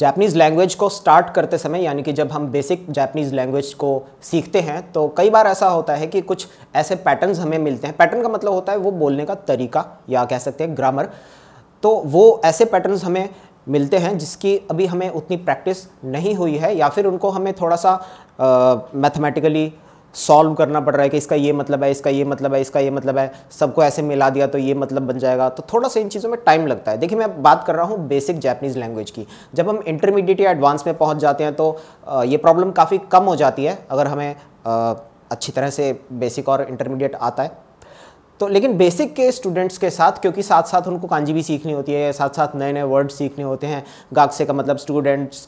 Japanese language को start करते समय यानी कि जब हम बेसिक जैपनीज़ लैंग्वेज को सीखते हैं तो कई बार ऐसा होता है कि कुछ ऐसे पैटर्न्स हमें मिलते हैं पैटर्न का मतलब होता है वो बोलने का तरीका या कह सकते हैं ग्रामर तो वो ऐसे पैटर्न्स हमें मिलते हैं जिसकी अभी हमें उतनी प्रैक्टिस नहीं हुई है या फिर उनको हमें थोड़ा सा मैथमेटिकली uh, सॉल्व करना पड़ रहा है कि इसका ये मतलब है इसका ये मतलब है इसका ये मतलब है सबको ऐसे मिला दिया तो ये मतलब बन जाएगा तो थोड़ा सा इन चीज़ों में टाइम लगता है देखिए मैं बात कर रहा हूँ बेसिक जैपनीज़ लैंग्वेज की जब हम इंटरमीडिएट या एडवांस में पहुँच जाते हैं तो ये प्रॉब्लम काफ़ी कम हो जाती है अगर हमें अच्छी तरह से बेसिक और इंटरमीडिएट आता है तो लेकिन बेसिक के स्टूडेंट्स के साथ क्योंकि साथ साथ उनको कांजी भी सीखनी होती है साथ साथ नए नए वर्ड सीखने होते हैं गाक्से का मतलब स्टूडेंट्स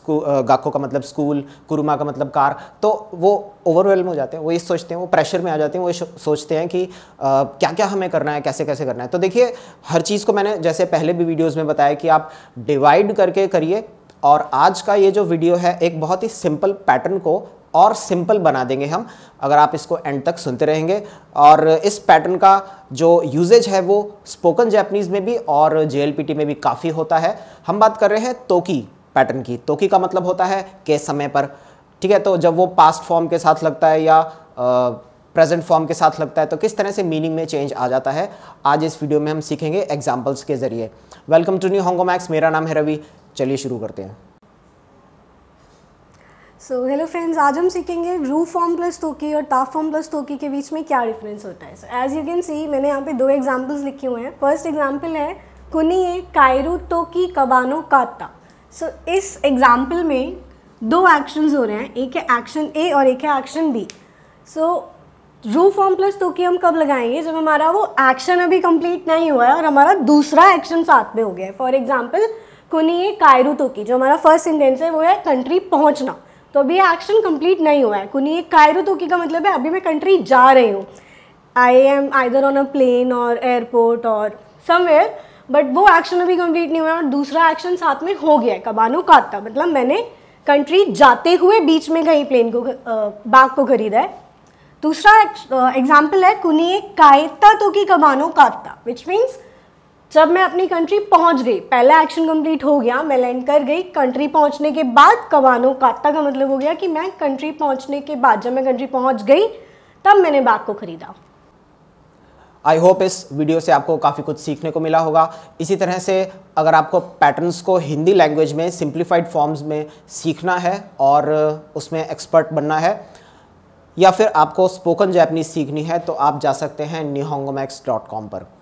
गाको का मतलब स्कूल कुरुमा का मतलब कार तो वो ओवरवेलम हो जाते हैं वो ये सोचते हैं वो प्रेशर में आ जाते हैं वो सोचते हैं कि आ, क्या क्या हमें करना है कैसे कैसे करना है तो देखिए हर चीज़ को मैंने जैसे पहले भी वीडियोज़ में बताया कि आप डिवाइड करके करिए और आज का ये जो वीडियो है एक बहुत ही सिंपल पैटर्न को और सिंपल बना देंगे हम अगर आप इसको एंड तक सुनते रहेंगे और इस पैटर्न का जो यूजेज है वो स्पोकन जैपनीज़ में भी और जे में भी काफ़ी होता है हम बात कर रहे हैं तोकी पैटर्न की तोकी का मतलब होता है के समय पर ठीक है तो जब वो पास्ट फॉर्म के साथ लगता है या प्रेजेंट फॉर्म के साथ लगता है तो किस तरह से मीनिंग में चेंज आ जाता है आज इस वीडियो में हम सीखेंगे एग्जाम्पल्स के ज़रिए welcome to new Hongo Max मेरा नाम है रवि चलिए शुरू करते हैं सो हेलो फ्रेंड्स आज हम सीखेंगे रू फॉर्म प्लस तोकी और ताफ फॉर्म प्लस तोकी के बीच में क्या डिफरेंस होता है so as you can see मैंने यहाँ पे दो एग्जांपल्स लिखे हुए हैं फर्स्ट एग्जांपल है ए कायरू तोकी कबानो काता सो इस एग्जांपल में दो एक्शंस हो रहे हैं एक है एक्शन ए और एक है एक्शन बी सो रू फॉर्म प्लस तो की हम कब लगाएंगे जब हमारा वो एक्शन अभी कंप्लीट नहीं हुआ है और हमारा दूसरा एक्शन साथ में हो गया है फॉर एग्जाम्पल कुनी कायरू तो की जो हमारा फर्स्ट सेंटेंस है वो है कंट्री पहुँचना तो अभी एक्शन कंप्लीट नहीं हुआ है कुनी कायरो तुकी का मतलब है अभी मैं कंट्री जा रही हूँ I am either on a plane और एयरपोर्ट और समवेयर बट वो एक्शन अभी कंप्लीट नहीं हुआ है और दूसरा एक्शन साथ में हो गया है कबानो काता मतलब मैंने कंट्री जाते हुए बीच में कहीं प्लेन को बाग को खरीदा है दूसरा एग्जाम्पल है कुनी कायता तो की कबानो काता विच मीन्स जब मैं अपनी कंट्री पहुंच गई पहला एक्शन कंप्लीट हो गया मैं लैंड कर गई कंट्री पहुंचने के बाद कवानो काता का मतलब हो गया कि मैं कंट्री पहुंचने के बाद जब मैं कंट्री पहुंच गई तब मैंने बाग को ख़रीदा आई होप इस वीडियो से आपको काफ़ी कुछ सीखने को मिला होगा इसी तरह से अगर आपको पैटर्न्स को हिंदी लैंग्वेज में सिंप्लीफाइड फॉर्म्स में सीखना है और उसमें एक्सपर्ट बनना है या फिर आपको स्पोकन जैपनीज सीखनी है तो आप जा सकते हैं निहोंगोमैक्स पर